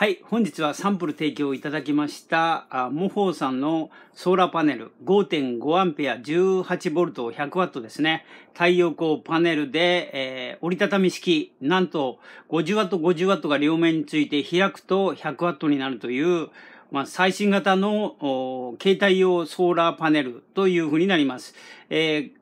はい、本日はサンプル提供いただきました、あモホーさんのソーラーパネル5 5アンペア 18V、100W ですね。太陽光パネルで、えー、折りたたみ式、なんと 50W、50W が両面について開くと 100W になるという、まあ、最新型の携帯用ソーラーパネルというふうになります。えー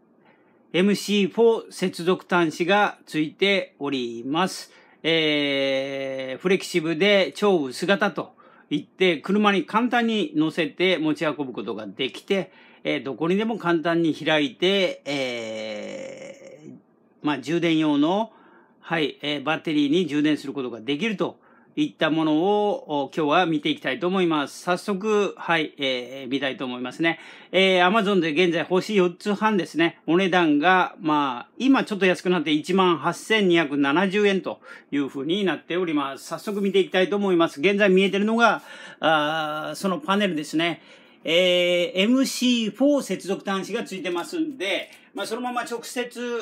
MC4 接続端子がついております。えー、フレキシブで超薄型と言って、車に簡単に乗せて持ち運ぶことができて、えー、どこにでも簡単に開いて、えー、まあ、充電用の、はい、えー、バッテリーに充電することができるといったものを今日は見ていきたいと思います。早速、はい、えー、見たいと思いますね。えー、Amazon で現在星4つ半ですね。お値段が、まあ、今ちょっと安くなって18,270円という風になっております。早速見ていきたいと思います。現在見えてるのが、あそのパネルですね。えー、MC4 接続端子がついてますんで、まあ、そのまま直接、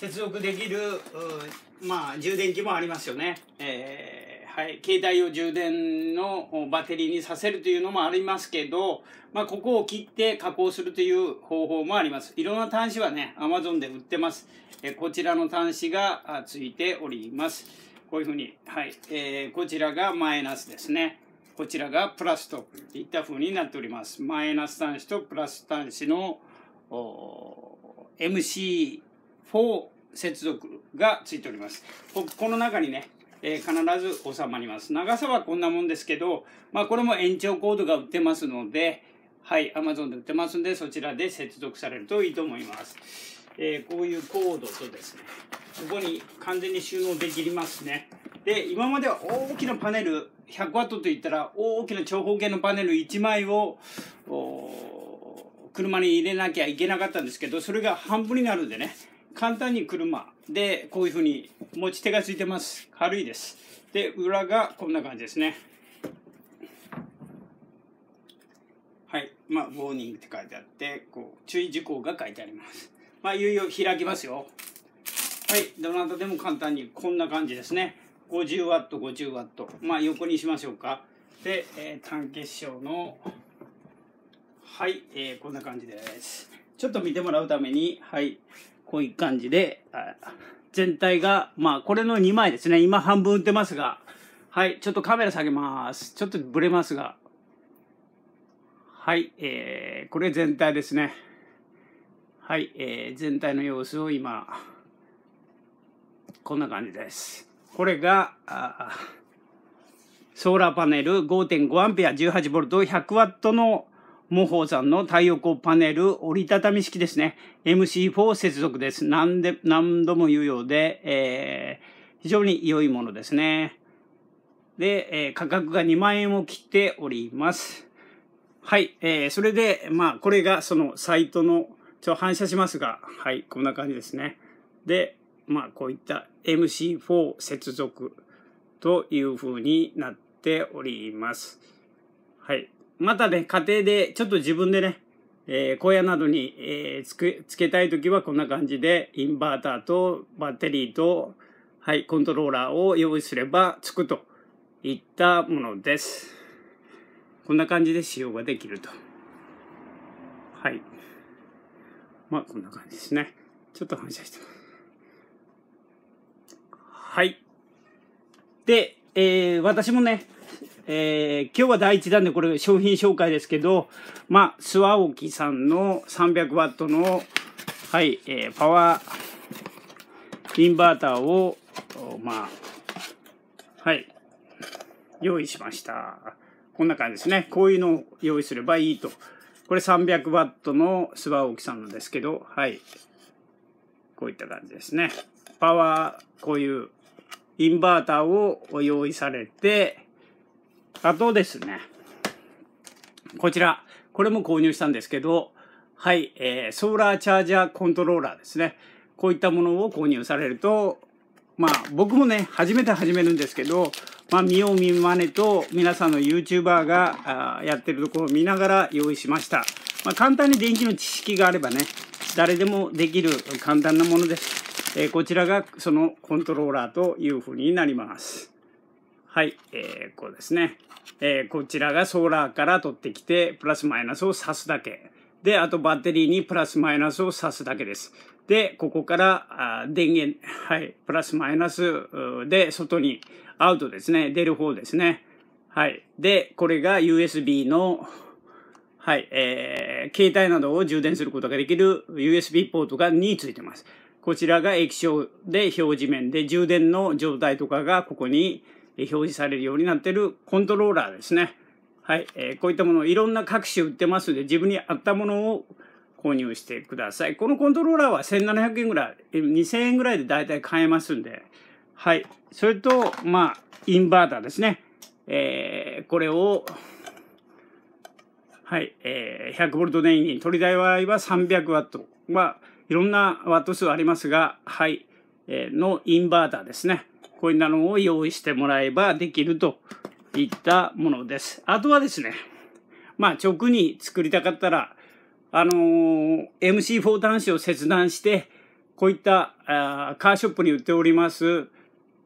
接続できる、まあ、充電器もありますよね。えー、はい。携帯を充電のバッテリーにさせるというのもありますけど、まあ、ここを切って加工するという方法もあります。いろんな端子はね、Amazon で売ってます。えー、こちらの端子がついております。こういうふうに、はい。えー、こちらがマイナスですね。こちらがプラスといったふうになっております。マイナス端子とプラス端子の MC4 接続がついております。この中にね、えー、必ず収まります。長さはこんなもんですけど、まあ、これも延長コードが売ってますので、はい、Amazon で売ってますんで、そちらで接続されるといいと思います。えー、こういうコードとですね、ここに完全に収納できますね。で、今までは大きなパネル、100W といったら大きな長方形のパネル1枚を、車に入れなきゃいけなかったんですけど、それが半分になるんでね、簡単に車でこういうふうに持ち手がついてます軽いですで裏がこんな感じですねはいまあウォーニングって書いてあってこう注意事項が書いてありますまあいよいよ開きますよはいどなたでも簡単にこんな感じですね 50W、50W。まあ、横にしましょうか。で、えー、単結晶の、はい、えー、こんな感じです。ちょっと見てもらうために、はい、こういう感じで、全体が、まあ、これの2枚ですね。今半分売ってますが、はい、ちょっとカメラ下げます。ちょっとブレますが、はい、えー、これ全体ですね。はい、えー、全体の様子を今、こんな感じです。これが、ソーラーパネル5 5ア1 8 v 1 0 0 w の模倣さんの太陽光パネル折りたたみ式ですね。MC4 接続です。何で、何度も言うようで、えー、非常に良いものですね。で、えー、価格が2万円を切っております。はい。えー、それで、まあ、これがそのサイトの、ちょ、反射しますが、はい、こんな感じですね。で、まあ、こういった MC4 接続という風になっております。はい。またね、家庭でちょっと自分でね、えー、小屋などに、えー、つく、つけたいときはこんな感じで、インバーターとバッテリーと、はい、コントローラーを用意すればつくといったものです。こんな感じで使用ができると。はい。まあ、こんな感じですね。ちょっと反射してはい。で、えー、私もね、えー、今日は第1弾でこれ商品紹介ですけど、まあ、スワオキさんの300ワットの、はい、えー、パワーインバーターを、まあ、はい、用意しました。こんな感じですね。こういうのを用意すればいいと。これ300ワットのスワオキさんのですけど、はい、こういった感じですね。パワー、こういうインバーターを用意されて、あとですね、こちら、これも購入したんですけど、はい、えー、ソーラーチャージャーコントローラーですね。こういったものを購入されると、まあ僕もね、初めて始めるんですけど、まあ見よう見まねと皆さんの YouTuber がやってるところを見ながら用意しました。まあ簡単に電気の知識があればね、誰でもできる簡単なものです。えー、こちらがそのコントローラーというふうになります。はい、えー、こうですね。えー、こちらがソーラーから取ってきて、プラスマイナスを挿すだけ。で、あとバッテリーにプラスマイナスを挿すだけです。で、ここから、あ電源、はい、プラスマイナスで外にアウトですね。出る方ですね。はい。で、これが USB の、はい、えー、携帯などを充電することができる USB ポートが2ついてます。こちらが液晶で表示面で充電の状態とかがここに表示されるようになってるコントローラーですね。はい、えー、こういったものをいろんな各種売ってますので、自分に合ったものを購入してください。このコントローラーは1700円ぐらい、2000円ぐらいで大体買えますんで。はい。それと、まあ、インバーターですね。えー、これを、はい、えー、100V 電源、取り台場合は 300W は、いろんなワット数ありますが、はい、えー、のインバーターですね。こういうのを用意してもらえばできるといったものです。あとはですね、まあ直に作りたかったら、あのー、MC4 端子を切断して、こういったあーカーショップに売っております、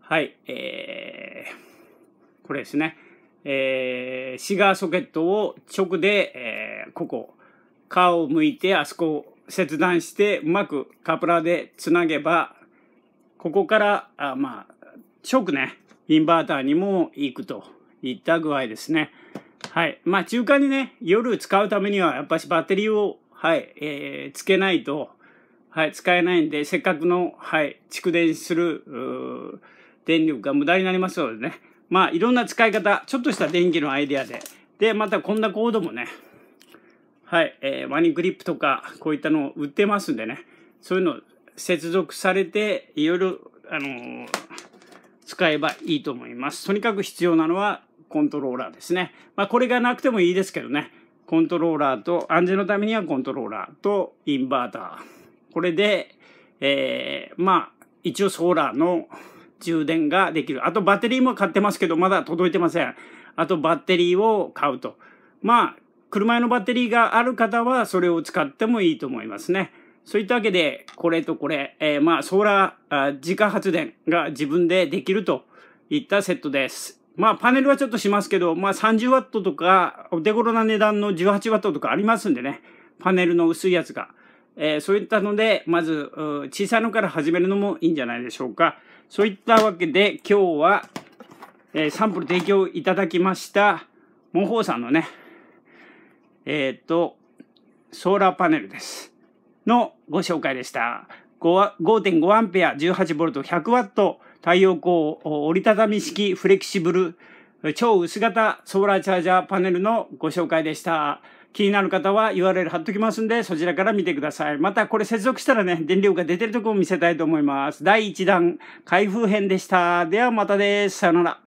はい、えー、これですね、えー、シガーソケットを直で、えー、ここ、皮を剥いて、あそこを切断して、うまくカプラーでつなげば、ここから、あまあ、即ね、インバーターにも行くといった具合ですね。はい。まあ中間にね、夜使うためにはやっぱしバッテリーを、はい、えー、つけないと、はい、使えないんで、せっかくの、はい、蓄電する、電力が無駄になりますのでね。まあいろんな使い方、ちょっとした電気のアイデアで。で、またこんなコードもね、はい、えー、ワニグリップとか、こういったのを売ってますんでね。そういうの接続されて、いろいろ、あのー使えばいいと思います。とにかく必要なのはコントローラーですね。まあ、これがなくてもいいですけどね。コントローラーと、安全のためにはコントローラーとインバーター。これで、えー、まあ、一応ソーラーの充電ができる。あとバッテリーも買ってますけど、まだ届いてません。あとバッテリーを買うと。まあ、車用のバッテリーがある方はそれを使ってもいいと思いますね。そういったわけで、これとこれ、えー、まあ、ソーラー自家発電が自分でできるといったセットです。まあ、パネルはちょっとしますけど、まあ、30ワットとか、お手頃な値段の18ワットとかありますんでね、パネルの薄いやつが。えー、そういったので、まず、小さいのから始めるのもいいんじゃないでしょうか。そういったわけで、今日は、えー、サンプル提供いただきました、モホーさんのね、えっ、と、ソーラーパネルです。のご紹介でした。5.5アンペア、18V100 ワット、太陽光折りたたみ式フレキシブル超薄型ソーラーチャージャーパネルのご紹介でした。気になる方は URL 貼っときますんで、そちらから見てください。またこれ接続したらね、電力が出てるとこを見せたいと思います。第1弾、開封編でした。ではまたです。さよなら。